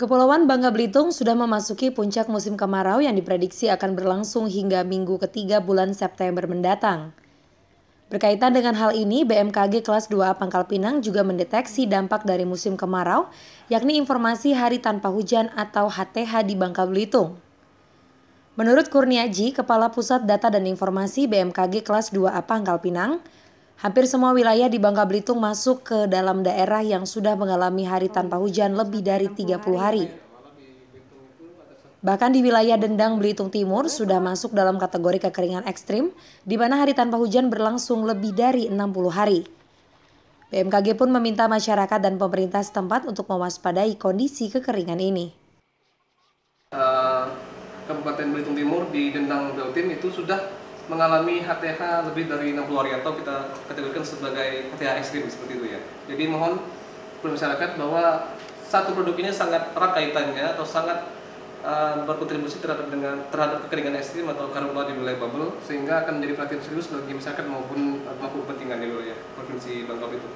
Kepulauan Bangka Belitung sudah memasuki puncak musim kemarau yang diprediksi akan berlangsung hingga minggu ketiga bulan September mendatang. Berkaitan dengan hal ini, BMKG kelas 2 Pangkal Pinang juga mendeteksi dampak dari musim kemarau, yakni informasi hari tanpa hujan atau HTH di Bangka Belitung. Menurut Kurniaji, Kepala Pusat Data dan Informasi BMKG kelas 2 Pangkal Pinang, Hampir semua wilayah di Bangka Belitung masuk ke dalam daerah yang sudah mengalami hari tanpa hujan lebih dari 30 hari. Bahkan di wilayah Dendang Belitung Timur sudah masuk dalam kategori kekeringan ekstrim, di mana hari tanpa hujan berlangsung lebih dari 60 hari. BMKG pun meminta masyarakat dan pemerintah setempat untuk mewaspadai kondisi kekeringan ini. Eh, Kabupaten Belitung Timur di Dendang Belitung itu sudah mengalami HTH lebih dari 60 hari atau kita kategorikan sebagai HTH ekstrim seperti itu ya. Jadi mohon masyarakat bahwa satu produk ini sangat erat kaitannya atau sangat uh, berkontribusi terhadap dengan terhadap kekeringan ekstrim atau karhutla di wilayah Babel sehingga akan menjadi perhatian serius bagi masyarakat maupun pemangku kepentingan di wilayah provinsi Bangka itu.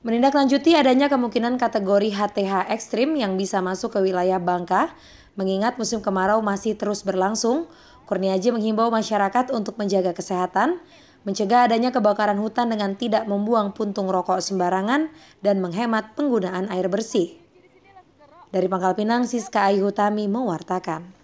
Menindaklanjuti adanya kemungkinan kategori HTH ekstrim yang bisa masuk ke wilayah Bangka, mengingat musim kemarau masih terus berlangsung, Kurniaji menghimbau masyarakat untuk menjaga kesehatan, mencegah adanya kebakaran hutan dengan tidak membuang puntung rokok sembarangan, dan menghemat penggunaan air bersih. Dari Pangkal Pinang, Siska Ayu Tami mewartakan.